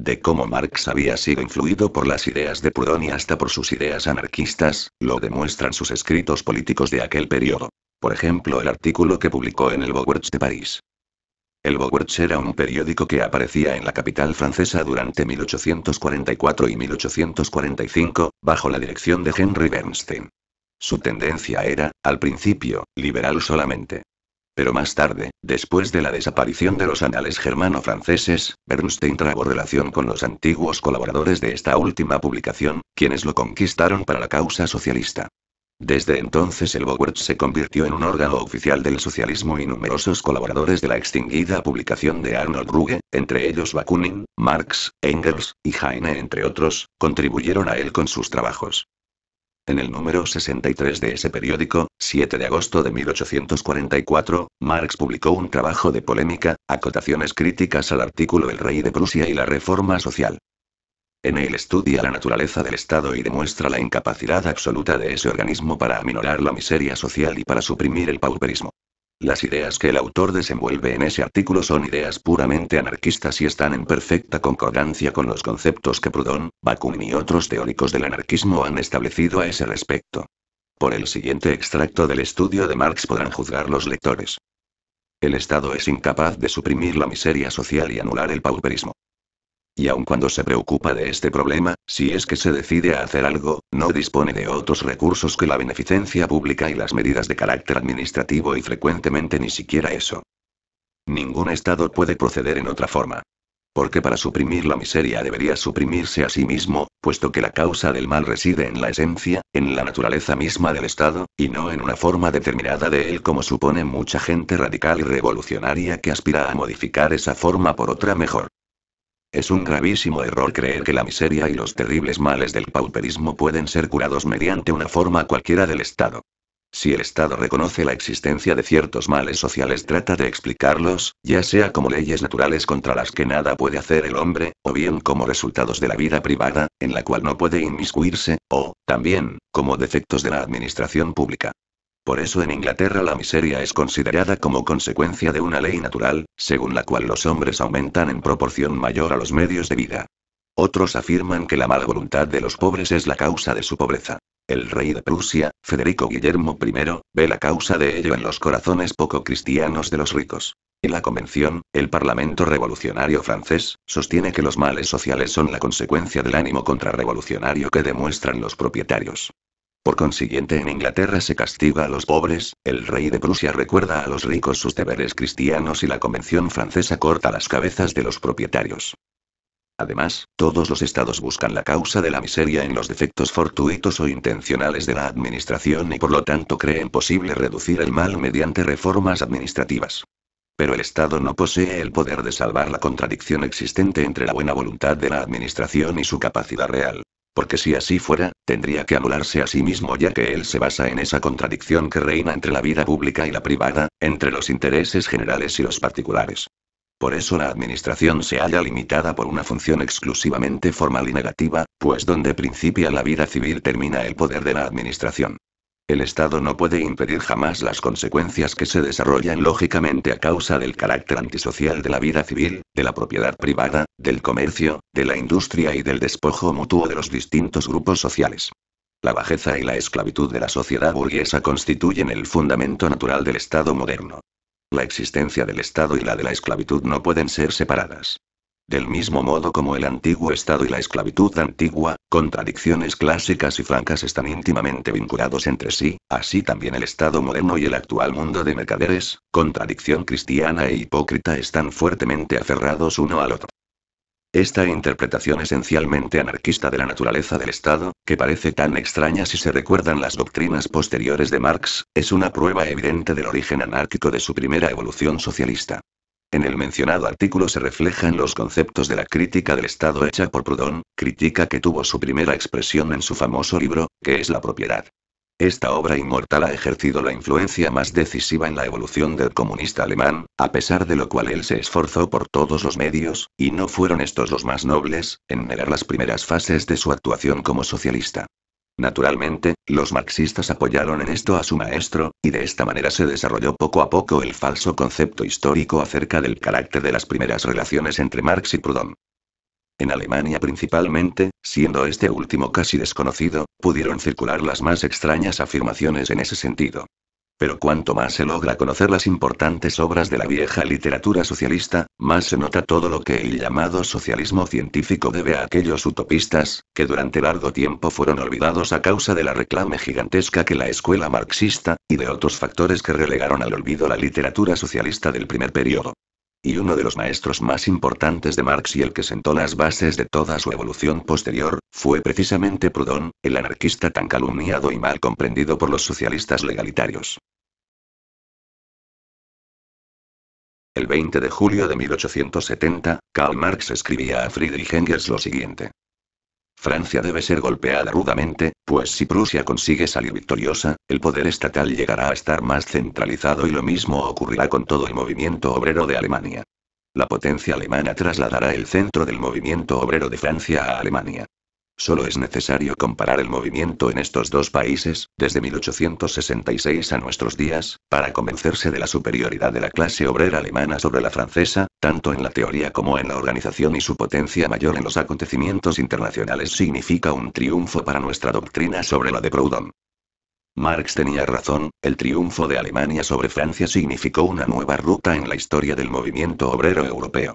de cómo Marx había sido influido por las ideas de Proudhon y hasta por sus ideas anarquistas, lo demuestran sus escritos políticos de aquel periodo. Por ejemplo, el artículo que publicó en el Bowerch de París. El Bowerch era un periódico que aparecía en la capital francesa durante 1844 y 1845, bajo la dirección de Henry Bernstein. Su tendencia era, al principio, liberal solamente. Pero más tarde, después de la desaparición de los anales germano-franceses, Bernstein trabó relación con los antiguos colaboradores de esta última publicación, quienes lo conquistaron para la causa socialista. Desde entonces el Bowert se convirtió en un órgano oficial del socialismo y numerosos colaboradores de la extinguida publicación de Arnold Ruge, entre ellos Bakunin, Marx, Engels y Heine entre otros, contribuyeron a él con sus trabajos. En el número 63 de ese periódico, 7 de agosto de 1844, Marx publicó un trabajo de polémica, acotaciones críticas al artículo El rey de Prusia y la reforma social. En él estudia la naturaleza del Estado y demuestra la incapacidad absoluta de ese organismo para aminorar la miseria social y para suprimir el pauperismo. Las ideas que el autor desenvuelve en ese artículo son ideas puramente anarquistas y están en perfecta concordancia con los conceptos que Proudhon, Bakunin y otros teóricos del anarquismo han establecido a ese respecto. Por el siguiente extracto del estudio de Marx podrán juzgar los lectores. El Estado es incapaz de suprimir la miseria social y anular el pauperismo y aun cuando se preocupa de este problema, si es que se decide a hacer algo, no dispone de otros recursos que la beneficencia pública y las medidas de carácter administrativo y frecuentemente ni siquiera eso. Ningún Estado puede proceder en otra forma. Porque para suprimir la miseria debería suprimirse a sí mismo, puesto que la causa del mal reside en la esencia, en la naturaleza misma del Estado, y no en una forma determinada de él como supone mucha gente radical y revolucionaria que aspira a modificar esa forma por otra mejor. Es un gravísimo error creer que la miseria y los terribles males del pauperismo pueden ser curados mediante una forma cualquiera del Estado. Si el Estado reconoce la existencia de ciertos males sociales, trata de explicarlos, ya sea como leyes naturales contra las que nada puede hacer el hombre, o bien como resultados de la vida privada, en la cual no puede inmiscuirse, o, también, como defectos de la administración pública. Por eso en Inglaterra la miseria es considerada como consecuencia de una ley natural, según la cual los hombres aumentan en proporción mayor a los medios de vida. Otros afirman que la mala voluntad de los pobres es la causa de su pobreza. El rey de Prusia, Federico Guillermo I, ve la causa de ello en los corazones poco cristianos de los ricos. En la Convención, el Parlamento Revolucionario francés sostiene que los males sociales son la consecuencia del ánimo contrarrevolucionario que demuestran los propietarios. Por consiguiente en Inglaterra se castiga a los pobres, el rey de Prusia recuerda a los ricos sus deberes cristianos y la Convención francesa corta las cabezas de los propietarios. Además, todos los estados buscan la causa de la miseria en los defectos fortuitos o intencionales de la administración y por lo tanto creen posible reducir el mal mediante reformas administrativas. Pero el Estado no posee el poder de salvar la contradicción existente entre la buena voluntad de la administración y su capacidad real. Porque si así fuera, tendría que anularse a sí mismo ya que él se basa en esa contradicción que reina entre la vida pública y la privada, entre los intereses generales y los particulares. Por eso la administración se halla limitada por una función exclusivamente formal y negativa, pues donde principia la vida civil termina el poder de la administración. El Estado no puede impedir jamás las consecuencias que se desarrollan lógicamente a causa del carácter antisocial de la vida civil, de la propiedad privada, del comercio, de la industria y del despojo mutuo de los distintos grupos sociales. La bajeza y la esclavitud de la sociedad burguesa constituyen el fundamento natural del Estado moderno. La existencia del Estado y la de la esclavitud no pueden ser separadas del mismo modo como el antiguo Estado y la esclavitud antigua, contradicciones clásicas y francas están íntimamente vinculados entre sí, así también el Estado moderno y el actual mundo de mercaderes, contradicción cristiana e hipócrita están fuertemente aferrados uno al otro. Esta interpretación esencialmente anarquista de la naturaleza del Estado, que parece tan extraña si se recuerdan las doctrinas posteriores de Marx, es una prueba evidente del origen anárquico de su primera evolución socialista. En el mencionado artículo se reflejan los conceptos de la crítica del Estado hecha por Proudhon, crítica que tuvo su primera expresión en su famoso libro, que es la propiedad. Esta obra inmortal ha ejercido la influencia más decisiva en la evolución del comunista alemán, a pesar de lo cual él se esforzó por todos los medios, y no fueron estos los más nobles, en negar las primeras fases de su actuación como socialista. Naturalmente, los marxistas apoyaron en esto a su maestro, y de esta manera se desarrolló poco a poco el falso concepto histórico acerca del carácter de las primeras relaciones entre Marx y Proudhon. En Alemania principalmente, siendo este último casi desconocido, pudieron circular las más extrañas afirmaciones en ese sentido. Pero cuanto más se logra conocer las importantes obras de la vieja literatura socialista, más se nota todo lo que el llamado socialismo científico debe a aquellos utopistas, que durante largo tiempo fueron olvidados a causa de la reclame gigantesca que la escuela marxista, y de otros factores que relegaron al olvido la literatura socialista del primer periodo. Y uno de los maestros más importantes de Marx y el que sentó las bases de toda su evolución posterior, fue precisamente Proudhon, el anarquista tan calumniado y mal comprendido por los socialistas legalitarios. El 20 de julio de 1870, Karl Marx escribía a Friedrich Engels lo siguiente. Francia debe ser golpeada rudamente, pues si Prusia consigue salir victoriosa, el poder estatal llegará a estar más centralizado y lo mismo ocurrirá con todo el movimiento obrero de Alemania. La potencia alemana trasladará el centro del movimiento obrero de Francia a Alemania. Solo es necesario comparar el movimiento en estos dos países, desde 1866 a nuestros días, para convencerse de la superioridad de la clase obrera alemana sobre la francesa, tanto en la teoría como en la organización y su potencia mayor en los acontecimientos internacionales significa un triunfo para nuestra doctrina sobre la de Proudhon. Marx tenía razón, el triunfo de Alemania sobre Francia significó una nueva ruta en la historia del movimiento obrero europeo.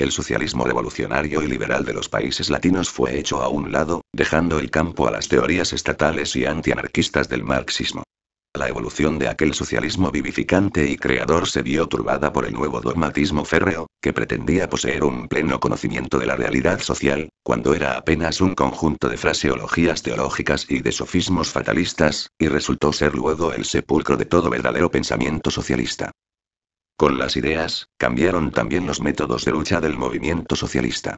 El socialismo revolucionario y liberal de los países latinos fue hecho a un lado, dejando el campo a las teorías estatales y antianarquistas del marxismo. La evolución de aquel socialismo vivificante y creador se vio turbada por el nuevo dogmatismo férreo, que pretendía poseer un pleno conocimiento de la realidad social, cuando era apenas un conjunto de fraseologías teológicas y de sofismos fatalistas, y resultó ser luego el sepulcro de todo verdadero pensamiento socialista. Con las ideas, cambiaron también los métodos de lucha del movimiento socialista.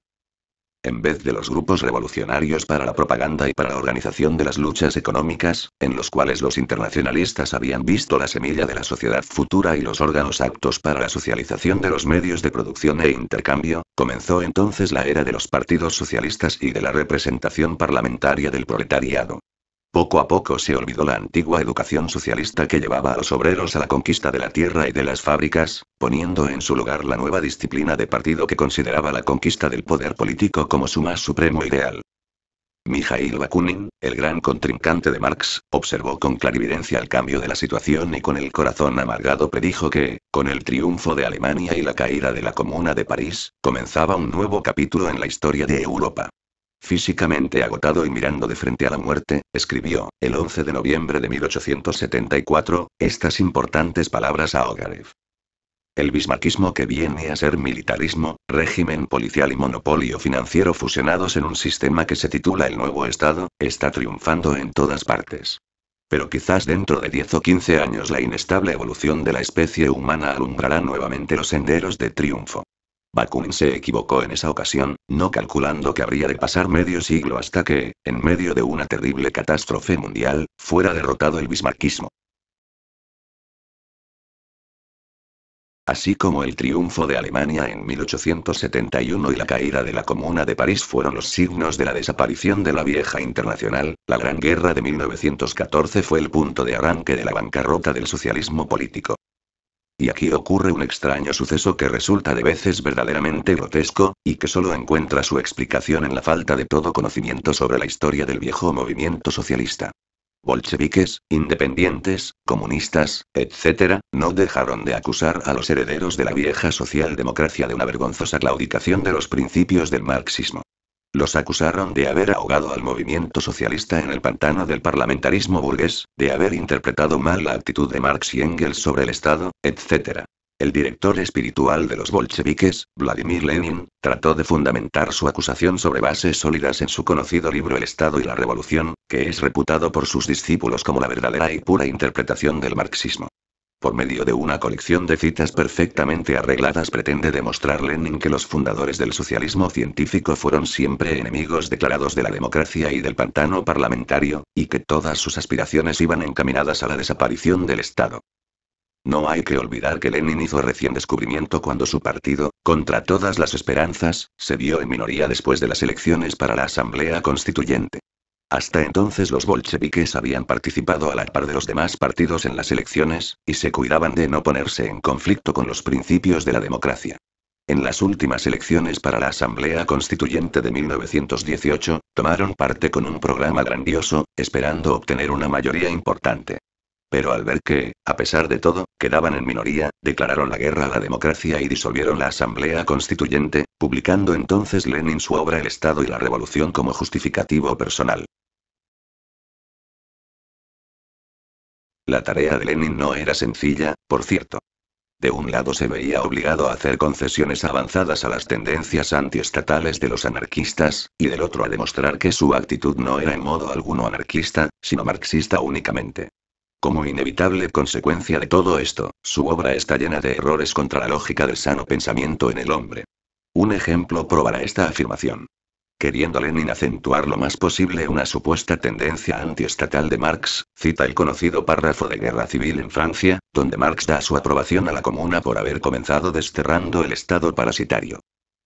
En vez de los grupos revolucionarios para la propaganda y para la organización de las luchas económicas, en los cuales los internacionalistas habían visto la semilla de la sociedad futura y los órganos aptos para la socialización de los medios de producción e intercambio, comenzó entonces la era de los partidos socialistas y de la representación parlamentaria del proletariado. Poco a poco se olvidó la antigua educación socialista que llevaba a los obreros a la conquista de la tierra y de las fábricas, poniendo en su lugar la nueva disciplina de partido que consideraba la conquista del poder político como su más supremo ideal. Mijail Bakunin, el gran contrincante de Marx, observó con clarividencia el cambio de la situación y con el corazón amargado predijo que, con el triunfo de Alemania y la caída de la Comuna de París, comenzaba un nuevo capítulo en la historia de Europa. Físicamente agotado y mirando de frente a la muerte, escribió, el 11 de noviembre de 1874, estas importantes palabras a Ogarev. El bismarquismo que viene a ser militarismo, régimen policial y monopolio financiero fusionados en un sistema que se titula el nuevo Estado, está triunfando en todas partes. Pero quizás dentro de 10 o 15 años la inestable evolución de la especie humana alumbrará nuevamente los senderos de triunfo. Bakunin se equivocó en esa ocasión, no calculando que habría de pasar medio siglo hasta que, en medio de una terrible catástrofe mundial, fuera derrotado el bismarquismo. Así como el triunfo de Alemania en 1871 y la caída de la Comuna de París fueron los signos de la desaparición de la vieja internacional, la Gran Guerra de 1914 fue el punto de arranque de la bancarrota del socialismo político y aquí ocurre un extraño suceso que resulta de veces verdaderamente grotesco, y que solo encuentra su explicación en la falta de todo conocimiento sobre la historia del viejo movimiento socialista. Bolcheviques, independientes, comunistas, etc., no dejaron de acusar a los herederos de la vieja socialdemocracia de una vergonzosa claudicación de los principios del marxismo. Los acusaron de haber ahogado al movimiento socialista en el pantano del parlamentarismo burgués, de haber interpretado mal la actitud de Marx y Engels sobre el Estado, etc. El director espiritual de los bolcheviques, Vladimir Lenin, trató de fundamentar su acusación sobre bases sólidas en su conocido libro El Estado y la Revolución, que es reputado por sus discípulos como la verdadera y pura interpretación del marxismo. Por medio de una colección de citas perfectamente arregladas pretende demostrar Lenin que los fundadores del socialismo científico fueron siempre enemigos declarados de la democracia y del pantano parlamentario, y que todas sus aspiraciones iban encaminadas a la desaparición del Estado. No hay que olvidar que Lenin hizo recién descubrimiento cuando su partido, contra todas las esperanzas, se vio en minoría después de las elecciones para la Asamblea Constituyente. Hasta entonces los bolcheviques habían participado a la par de los demás partidos en las elecciones, y se cuidaban de no ponerse en conflicto con los principios de la democracia. En las últimas elecciones para la Asamblea Constituyente de 1918, tomaron parte con un programa grandioso, esperando obtener una mayoría importante. Pero al ver que, a pesar de todo, quedaban en minoría, declararon la guerra a la democracia y disolvieron la Asamblea Constituyente, publicando entonces Lenin su obra El Estado y la Revolución como justificativo personal. La tarea de Lenin no era sencilla, por cierto. De un lado se veía obligado a hacer concesiones avanzadas a las tendencias antiestatales de los anarquistas, y del otro a demostrar que su actitud no era en modo alguno anarquista, sino marxista únicamente. Como inevitable consecuencia de todo esto, su obra está llena de errores contra la lógica del sano pensamiento en el hombre. Un ejemplo probará esta afirmación. Queriendo Lenin acentuar lo más posible una supuesta tendencia antiestatal de Marx, cita el conocido párrafo de Guerra Civil en Francia, donde Marx da su aprobación a la Comuna por haber comenzado desterrando el Estado parasitario.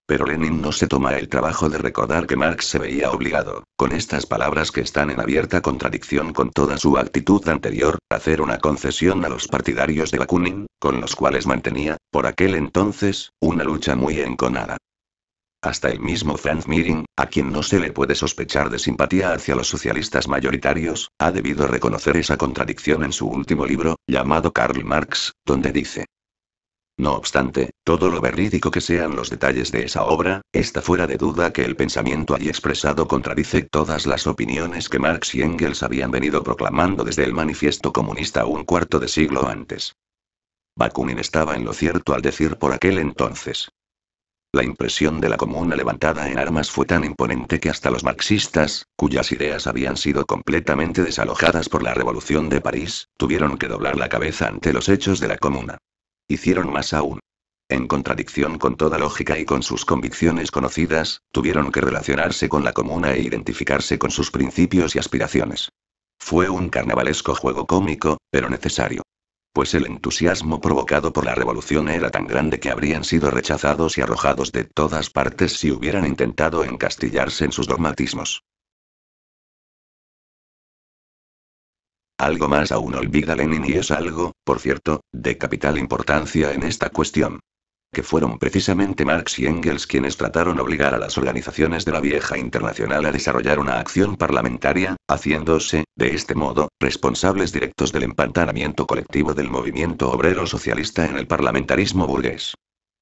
Pero Lenin no se toma el trabajo de recordar que Marx se veía obligado, con estas palabras que están en abierta contradicción con toda su actitud anterior, a hacer una concesión a los partidarios de Bakunin, con los cuales mantenía, por aquel entonces, una lucha muy enconada hasta el mismo Franz Miring, a quien no se le puede sospechar de simpatía hacia los socialistas mayoritarios, ha debido reconocer esa contradicción en su último libro, llamado Karl Marx, donde dice, no obstante, todo lo verídico que sean los detalles de esa obra, está fuera de duda que el pensamiento allí expresado contradice todas las opiniones que Marx y Engels habían venido proclamando desde el manifiesto comunista un cuarto de siglo antes. Bakunin estaba en lo cierto al decir por aquel entonces, la impresión de la comuna levantada en armas fue tan imponente que hasta los marxistas, cuyas ideas habían sido completamente desalojadas por la Revolución de París, tuvieron que doblar la cabeza ante los hechos de la comuna. Hicieron más aún. En contradicción con toda lógica y con sus convicciones conocidas, tuvieron que relacionarse con la comuna e identificarse con sus principios y aspiraciones. Fue un carnavalesco juego cómico, pero necesario pues el entusiasmo provocado por la revolución era tan grande que habrían sido rechazados y arrojados de todas partes si hubieran intentado encastillarse en sus dogmatismos. Algo más aún olvida Lenin y es algo, por cierto, de capital importancia en esta cuestión que fueron precisamente Marx y Engels quienes trataron obligar a las organizaciones de la vieja internacional a desarrollar una acción parlamentaria, haciéndose, de este modo, responsables directos del empantanamiento colectivo del movimiento obrero socialista en el parlamentarismo burgués.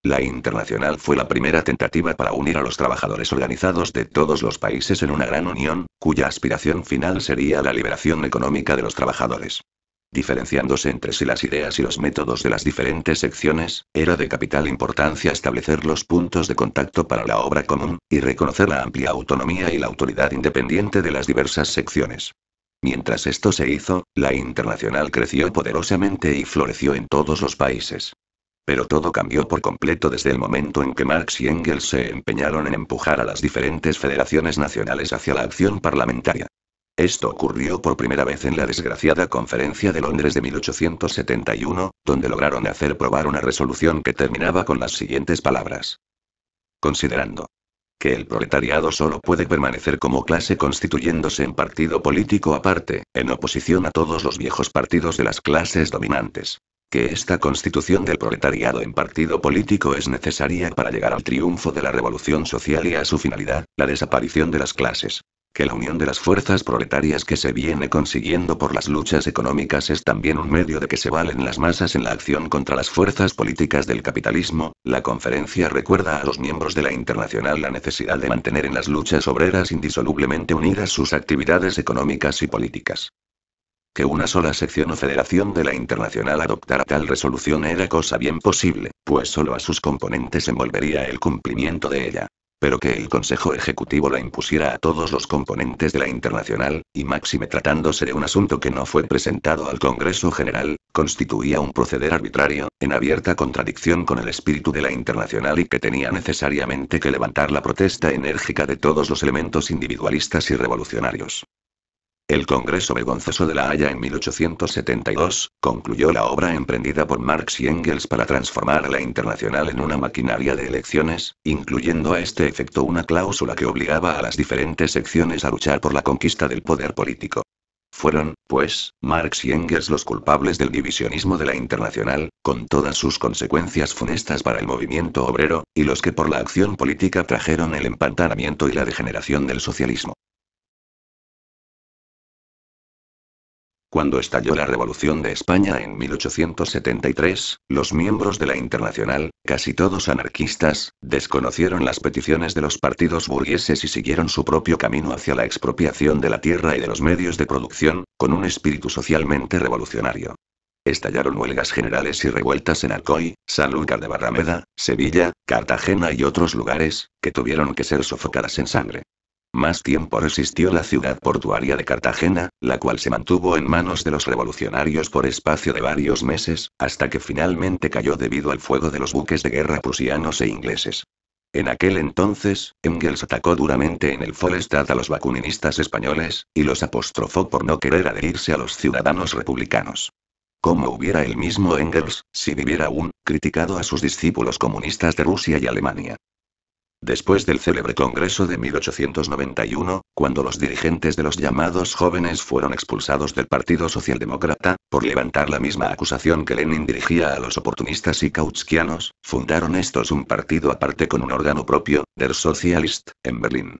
La Internacional fue la primera tentativa para unir a los trabajadores organizados de todos los países en una gran unión, cuya aspiración final sería la liberación económica de los trabajadores diferenciándose entre sí las ideas y los métodos de las diferentes secciones, era de capital importancia establecer los puntos de contacto para la obra común, y reconocer la amplia autonomía y la autoridad independiente de las diversas secciones. Mientras esto se hizo, la internacional creció poderosamente y floreció en todos los países. Pero todo cambió por completo desde el momento en que Marx y Engels se empeñaron en empujar a las diferentes federaciones nacionales hacia la acción parlamentaria. Esto ocurrió por primera vez en la desgraciada Conferencia de Londres de 1871, donde lograron hacer probar una resolución que terminaba con las siguientes palabras. Considerando que el proletariado solo puede permanecer como clase constituyéndose en partido político aparte, en oposición a todos los viejos partidos de las clases dominantes. Que esta constitución del proletariado en partido político es necesaria para llegar al triunfo de la revolución social y a su finalidad, la desaparición de las clases que la unión de las fuerzas proletarias que se viene consiguiendo por las luchas económicas es también un medio de que se valen las masas en la acción contra las fuerzas políticas del capitalismo, la conferencia recuerda a los miembros de la Internacional la necesidad de mantener en las luchas obreras indisolublemente unidas sus actividades económicas y políticas. Que una sola sección o federación de la Internacional adoptara tal resolución era cosa bien posible, pues solo a sus componentes envolvería el cumplimiento de ella pero que el Consejo Ejecutivo la impusiera a todos los componentes de la internacional, y máxime tratándose de un asunto que no fue presentado al Congreso General, constituía un proceder arbitrario, en abierta contradicción con el espíritu de la internacional y que tenía necesariamente que levantar la protesta enérgica de todos los elementos individualistas y revolucionarios. El Congreso Vergonzoso de la Haya en 1872 concluyó la obra emprendida por Marx y Engels para transformar a la internacional en una maquinaria de elecciones, incluyendo a este efecto una cláusula que obligaba a las diferentes secciones a luchar por la conquista del poder político. Fueron, pues, Marx y Engels los culpables del divisionismo de la internacional, con todas sus consecuencias funestas para el movimiento obrero, y los que por la acción política trajeron el empantanamiento y la degeneración del socialismo. Cuando estalló la Revolución de España en 1873, los miembros de la Internacional, casi todos anarquistas, desconocieron las peticiones de los partidos burgueses y siguieron su propio camino hacia la expropiación de la tierra y de los medios de producción, con un espíritu socialmente revolucionario. Estallaron huelgas generales y revueltas en Alcoy, Sanlúcar de Barrameda, Sevilla, Cartagena y otros lugares, que tuvieron que ser sofocadas en sangre. Más tiempo resistió la ciudad portuaria de Cartagena, la cual se mantuvo en manos de los revolucionarios por espacio de varios meses, hasta que finalmente cayó debido al fuego de los buques de guerra prusianos e ingleses. En aquel entonces, Engels atacó duramente en el forestat a los vacuninistas españoles, y los apostrofó por no querer adherirse a los ciudadanos republicanos. Como hubiera el mismo Engels, si viviera aún, criticado a sus discípulos comunistas de Rusia y Alemania. Después del célebre Congreso de 1891, cuando los dirigentes de los llamados jóvenes fueron expulsados del Partido Socialdemócrata, por levantar la misma acusación que Lenin dirigía a los oportunistas y kautskianos, fundaron estos un partido aparte con un órgano propio, Der Socialist, en Berlín.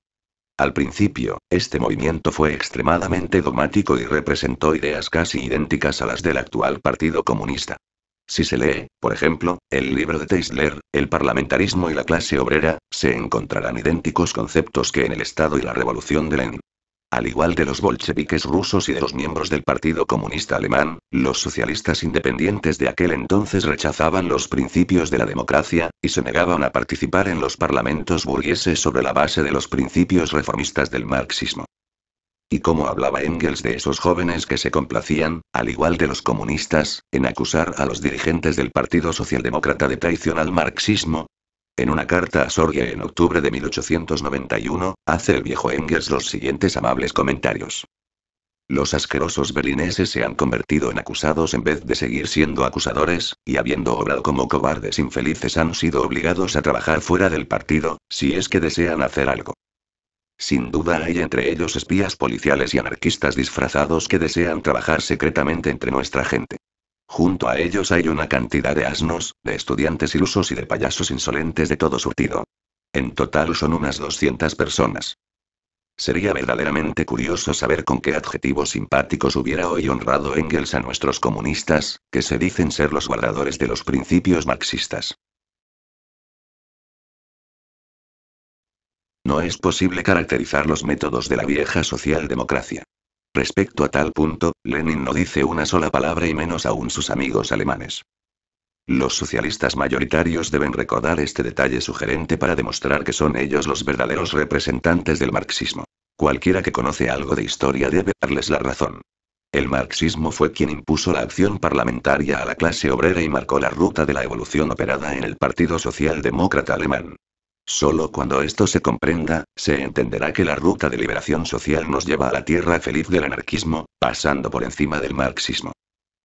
Al principio, este movimiento fue extremadamente dogmático y representó ideas casi idénticas a las del actual Partido Comunista. Si se lee, por ejemplo, el libro de Teisler, el parlamentarismo y la clase obrera, se encontrarán idénticos conceptos que en el Estado y la Revolución de Lenin. Al igual de los bolcheviques rusos y de los miembros del Partido Comunista Alemán, los socialistas independientes de aquel entonces rechazaban los principios de la democracia, y se negaban a participar en los parlamentos burgueses sobre la base de los principios reformistas del marxismo. Y cómo hablaba Engels de esos jóvenes que se complacían, al igual de los comunistas, en acusar a los dirigentes del Partido Socialdemócrata de traición al marxismo, en una carta a Sorge en octubre de 1891, hace el viejo Engels los siguientes amables comentarios. Los asquerosos berlineses se han convertido en acusados en vez de seguir siendo acusadores, y habiendo obrado como cobardes infelices han sido obligados a trabajar fuera del partido, si es que desean hacer algo. Sin duda hay entre ellos espías policiales y anarquistas disfrazados que desean trabajar secretamente entre nuestra gente. Junto a ellos hay una cantidad de asnos, de estudiantes ilusos y de payasos insolentes de todo surtido. En total son unas 200 personas. Sería verdaderamente curioso saber con qué adjetivos simpáticos hubiera hoy honrado Engels a nuestros comunistas, que se dicen ser los guardadores de los principios marxistas. No es posible caracterizar los métodos de la vieja socialdemocracia. Respecto a tal punto, Lenin no dice una sola palabra y menos aún sus amigos alemanes. Los socialistas mayoritarios deben recordar este detalle sugerente para demostrar que son ellos los verdaderos representantes del marxismo. Cualquiera que conoce algo de historia debe darles la razón. El marxismo fue quien impuso la acción parlamentaria a la clase obrera y marcó la ruta de la evolución operada en el Partido Socialdemócrata Alemán. Solo cuando esto se comprenda, se entenderá que la ruta de liberación social nos lleva a la tierra feliz del anarquismo, pasando por encima del marxismo.